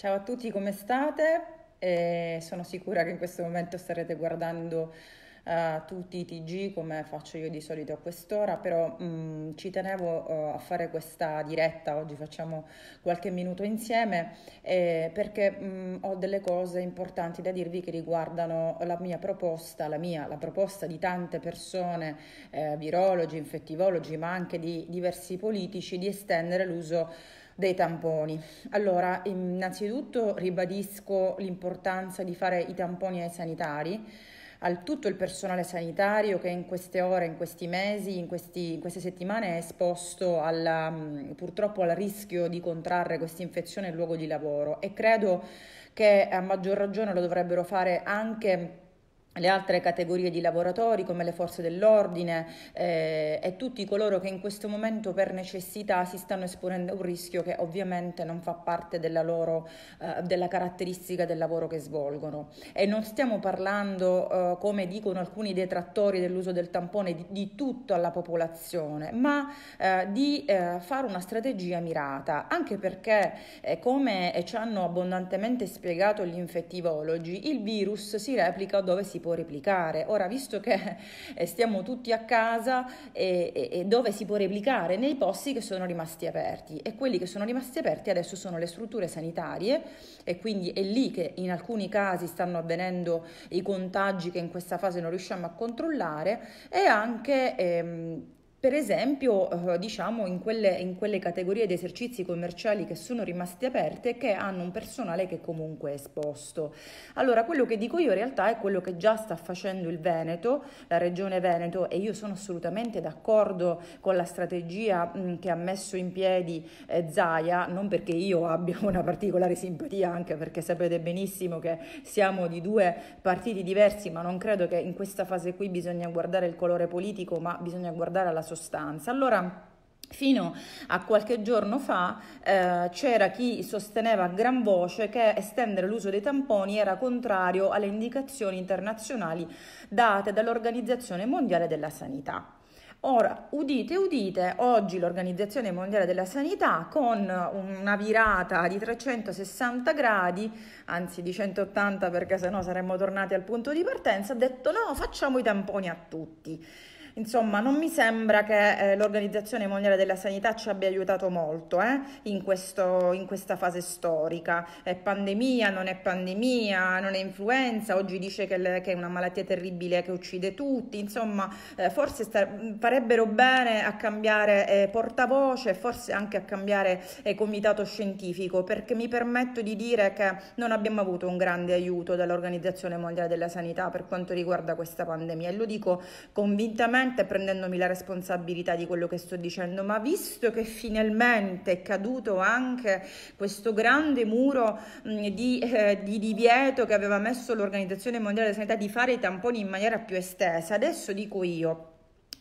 Ciao a tutti, come state? E sono sicura che in questo momento starete guardando uh, tutti i TG come faccio io di solito a quest'ora, però mh, mm, ci tenevo uh, a fare questa diretta, oggi facciamo qualche minuto insieme eh, perché mh, mm, ho delle cose importanti da dirvi che riguardano la mia proposta, la, mia, la proposta di tante persone, eh, virologi, infettivologi, ma anche di diversi politici di estendere l'uso dei tamponi. Allora, innanzitutto ribadisco l'importanza di fare i tamponi ai sanitari al tutto il personale sanitario che in queste ore, in questi mesi, in, questi, in queste settimane è esposto alla, purtroppo al rischio di contrarre questa infezione nel luogo di lavoro e credo che a maggior ragione lo dovrebbero fare anche le altre categorie di lavoratori come le forze dell'ordine eh, e tutti coloro che in questo momento per necessità si stanno esponendo a un rischio che ovviamente non fa parte della, loro, eh, della caratteristica del lavoro che svolgono. E non stiamo parlando, eh, come dicono alcuni detrattori dell'uso del tampone, di, di tutta la popolazione, ma eh, di eh, fare una strategia mirata, anche perché eh, come ci hanno abbondantemente spiegato gli infettivologi, il virus si replica dove si può può replicare. Ora, visto che eh, stiamo tutti a casa, e, e, e dove si può replicare? Nei posti che sono rimasti aperti e quelli che sono rimasti aperti adesso sono le strutture sanitarie e quindi è lì che in alcuni casi stanno avvenendo i contagi che in questa fase non riusciamo a controllare e anche... Ehm, per esempio, eh, diciamo in quelle, in quelle, categorie di esercizi commerciali che sono rimaste aperte e che hanno un personale che comunque è esposto. Allora, quello che dico io in realtà è quello che già sta facendo il Veneto, la Regione Veneto, e io sono assolutamente d'accordo con la strategia mm, che ha messo in piedi eh, Zaia, non perché io abbia una particolare simpatia, anche perché sapete benissimo che siamo di due partiti diversi, ma non credo che in questa fase qui bisogna guardare il colore politico, ma bisogna guardare alla sostanza. Allora, Fino a qualche giorno fa eh, c'era chi sosteneva a gran voce che estendere l'uso dei tamponi era contrario alle indicazioni internazionali date dall'Organizzazione Mondiale della Sanità. Ora, udite, udite, oggi l'Organizzazione Mondiale della Sanità con una virata di 360 gradi, anzi di 180 perché sennò saremmo tornati al punto di partenza, ha detto no, facciamo i tamponi a tutti. Insomma, non mi sembra che eh, l'Organizzazione Mondiale della Sanità ci abbia aiutato molto eh, in, questo, in, questa fase storica. È pandemia, non è pandemia, non è influenza, oggi dice che, le, che è una malattia terribile che uccide tutti. Insomma, eh, forse sta, farebbero bene a cambiare eh, portavoce, forse anche a cambiare eh, comitato scientifico, perché mi permetto di dire che non abbiamo avuto un grande aiuto dall'Organizzazione Mondiale della Sanità per quanto riguarda questa pandemia e lo dico convintamente ovviamente prendendomi la responsabilità di quello che sto dicendo, ma visto che finalmente è caduto anche questo grande muro mm, di, eh, di divieto che aveva messo l'Organizzazione Mondiale della Sanità di fare i tamponi in maniera più estesa, adesso dico io,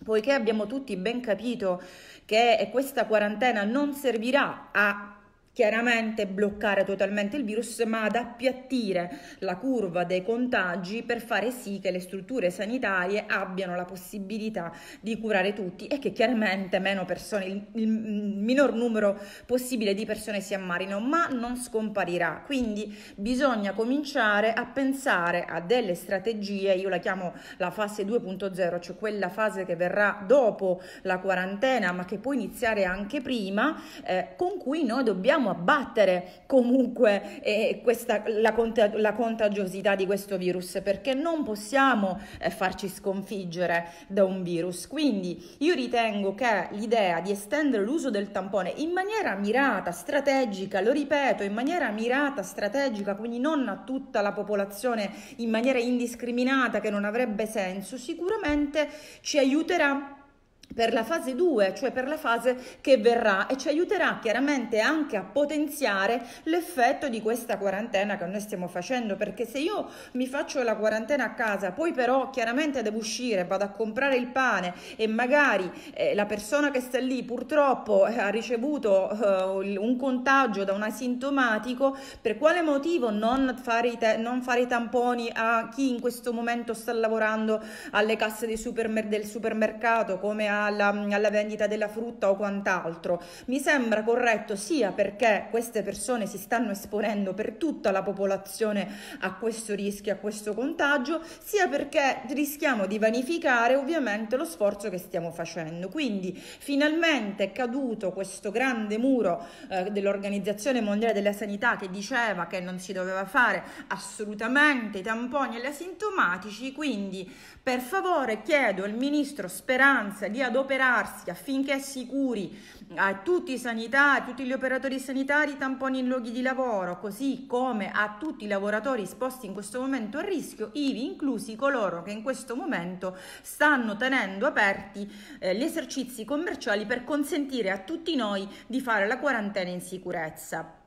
poiché abbiamo tutti ben capito che questa quarantena non servirà a chiaramente bloccare totalmente il virus, ma ad appiattire la curva dei contagi per fare sì che le strutture sanitarie abbiano la possibilità di curare tutti e che chiaramente meno persone, il, il minor numero possibile di persone si ammarino, ma non scomparirà. Quindi bisogna cominciare a pensare a delle strategie, io la chiamo la fase 2.0, cioè quella fase che verrà dopo la quarantena, ma che può iniziare anche prima, eh, con cui noi dobbiamo dobbiamo abbattere comunque eh, questa, la, cont- la, contagiosità di questo virus perché non possiamo eh, farci sconfiggere da un virus. Quindi io ritengo che l'idea di estendere l'uso del tampone in maniera mirata, strategica, lo ripeto, in maniera mirata, strategica, quindi non a tutta la popolazione in maniera indiscriminata che non avrebbe senso, sicuramente ci aiuterà per la fase 2, cioè per la fase che verrà e ci aiuterà chiaramente anche a potenziare l'effetto di questa quarantena che noi stiamo facendo, perché se io mi faccio la quarantena a casa, poi però chiaramente devo uscire, vado a comprare il pane e magari eh, la persona che sta lì purtroppo eh, ha ricevuto eh, un contagio da un asintomatico, per quale motivo non fare, i te- non fare i tamponi a chi in questo momento sta lavorando alle casse supermer- del supermercato come a alla, alla vendita della frutta o quant'altro. Mi sembra corretto sia perché queste persone si stanno esponendo per tutta la popolazione a questo rischio, a questo contagio, sia perché rischiamo di vanificare ovviamente lo sforzo che stiamo facendo. Quindi finalmente è caduto questo grande muro eh, dell'Organizzazione Mondiale della Sanità che diceva che non si doveva fare assolutamente i tamponi agli asintomatici, quindi per favore chiedo al ministro Speranza di adottare adoperarsi affinché assicuri a eh, tutti i sanitari, tutti gli operatori sanitari tamponi in luoghi di lavoro, così come a tutti i lavoratori esposti in questo momento a rischio, ivi inclusi coloro che in questo momento stanno tenendo aperti eh, gli esercizi commerciali per consentire a tutti noi di fare la quarantena in sicurezza.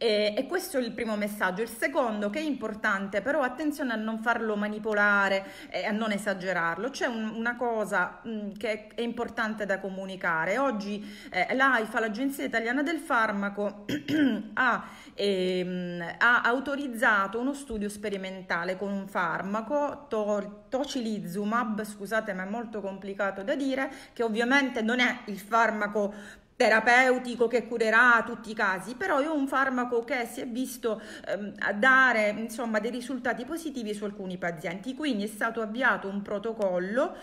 E, e, questo è il primo messaggio. Il secondo, che è importante, però attenzione a non farlo manipolare e a non esagerarlo. C'è un, una cosa mh, che è importante da comunicare. Oggi eh, l'AIFA, l'Agenzia Italiana del Farmaco, ha, ehm, ha, autorizzato uno studio sperimentale con un farmaco, to- tocilizumab, scusate ma è molto complicato da dire, che ovviamente non è il farmaco terapeutico che curerà tutti i casi, però è un farmaco che si è visto ehm, dare insomma, dei risultati positivi su alcuni pazienti, quindi è stato avviato un protocollo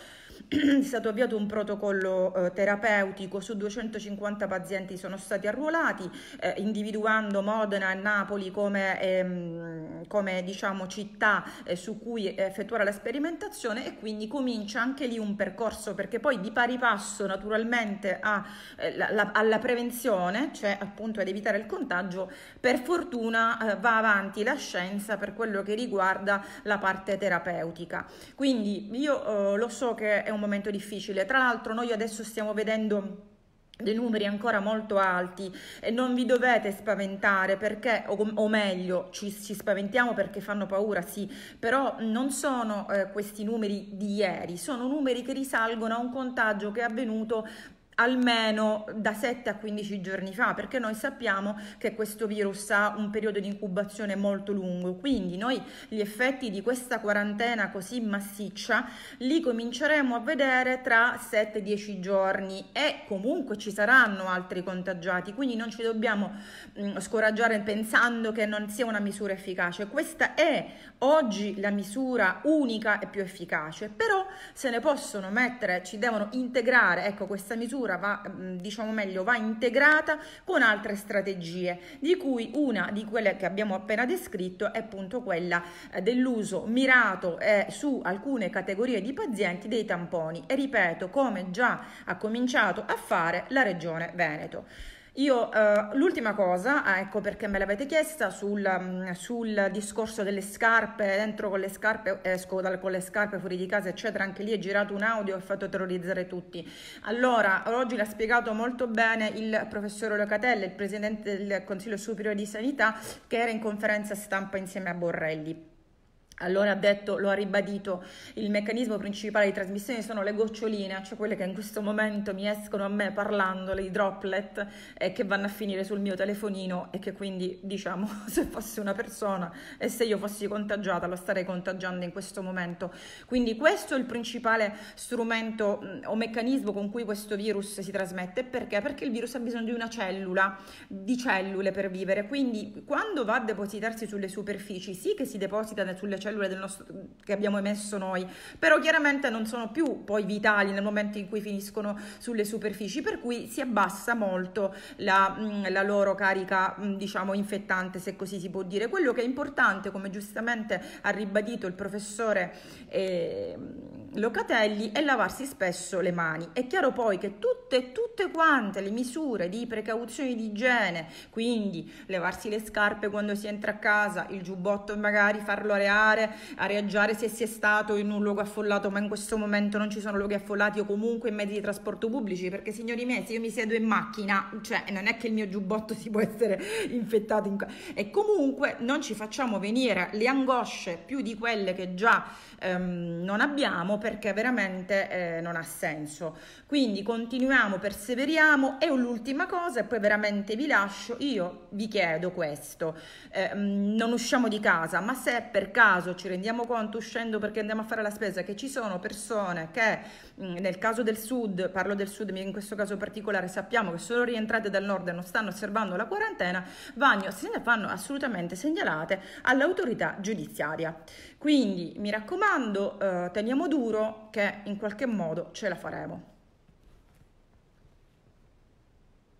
è stato avviato un protocollo eh, terapeutico su 250 pazienti sono stati arruolati eh, individuando Modena e Napoli come, ehm, come diciamo, città eh, su cui effettuare la sperimentazione e quindi comincia anche lì un percorso perché poi di pari passo naturalmente a, eh, la, la, alla prevenzione cioè appunto ad evitare il contagio per fortuna eh, va avanti la scienza per quello che riguarda la parte terapeutica quindi io eh, lo so che è un momento difficile. Tra l'altro noi adesso stiamo vedendo dei numeri ancora molto alti e non vi dovete spaventare perché o, o meglio ci, ci, spaventiamo perché fanno paura sì però non sono eh, questi numeri di ieri sono numeri che risalgono a un contagio che è avvenuto almeno da 7 a 15 giorni fa, perché noi sappiamo che questo virus ha un periodo di incubazione molto lungo, quindi noi gli effetti di questa quarantena così massiccia li cominceremo a vedere tra 7-10 giorni e comunque ci saranno altri contagiati, quindi non ci dobbiamo mh, mm, scoraggiare pensando che non sia una misura efficace. Questa è oggi la misura unica e più efficace, però se ne possono mettere, ci devono integrare, ecco, questa misura cultura va, mm, diciamo meglio, va integrata con altre strategie, di cui una di quelle che abbiamo appena descritto è appunto quella eh, dell'uso mirato eh, su alcune categorie di pazienti dei tamponi e ripeto, come già ha cominciato a fare la Regione Veneto. Io eh, l'ultima cosa, ah, ecco perché me l'avete chiesta sul, mm, sul, discorso delle scarpe, dentro con le scarpe, esco dal, con le scarpe fuori di casa, eccetera, anche lì è girato un audio e ho fatto terrorizzare tutti. Allora, oggi l'ha spiegato molto bene il professor Locatelle, il presidente del Consiglio Superiore di Sanità, che era in conferenza stampa insieme a Borrelli. Allora ha detto, lo ha ribadito, il meccanismo principale di trasmissione sono le goccioline, cioè quelle che in questo momento mi escono a me parlando, le droplet, e eh, che vanno a finire sul mio telefonino e che quindi, diciamo, se fossi una persona e se io fossi contagiata lo starei contagiando in questo momento. Quindi questo è il principale strumento mm, o meccanismo con cui questo virus si trasmette. Perché? Perché il virus ha bisogno di una cellula, di cellule per vivere. Quindi quando va a depositarsi sulle superfici, sì che si deposita sulle cellule, cellule nostro, che abbiamo emesso noi, però chiaramente non sono più poi vitali nel momento in cui finiscono sulle superfici, per cui si abbassa molto la, mm, la loro carica, mm, diciamo, infettante, se così si può dire. Quello che è importante, come giustamente ha ribadito il professore eh, Locatelli, è lavarsi spesso le mani. È chiaro poi che tutte, tutte quante le misure di precauzione di igiene, quindi levarsi le scarpe quando si entra a casa, il giubbotto magari farlo reale, andare a reagire se si è stato in un luogo affollato, ma in questo momento non ci sono luoghi affollati o comunque in mezzi di trasporto pubblici, perché signori miei, se io mi siedo in macchina, cioè non è che il mio giubbotto si può essere infettato in... e comunque non ci facciamo venire le angosce più di quelle che già ehm, non abbiamo perché veramente eh, non ha senso. Quindi continuiamo, perseveriamo e un'ultima cosa e poi veramente vi lascio, io vi chiedo questo, eh, non usciamo di casa, ma se per caso caso ci rendiamo conto uscendo perché andiamo a fare la spesa che ci sono persone che mm, nel caso del sud, parlo del sud in questo caso particolare, sappiamo che sono rientrate dal nord e non stanno osservando la quarantena, vanno, vanno assolutamente segnalate all'autorità giudiziaria. Quindi mi raccomando, eh, teniamo duro che in qualche modo ce la faremo.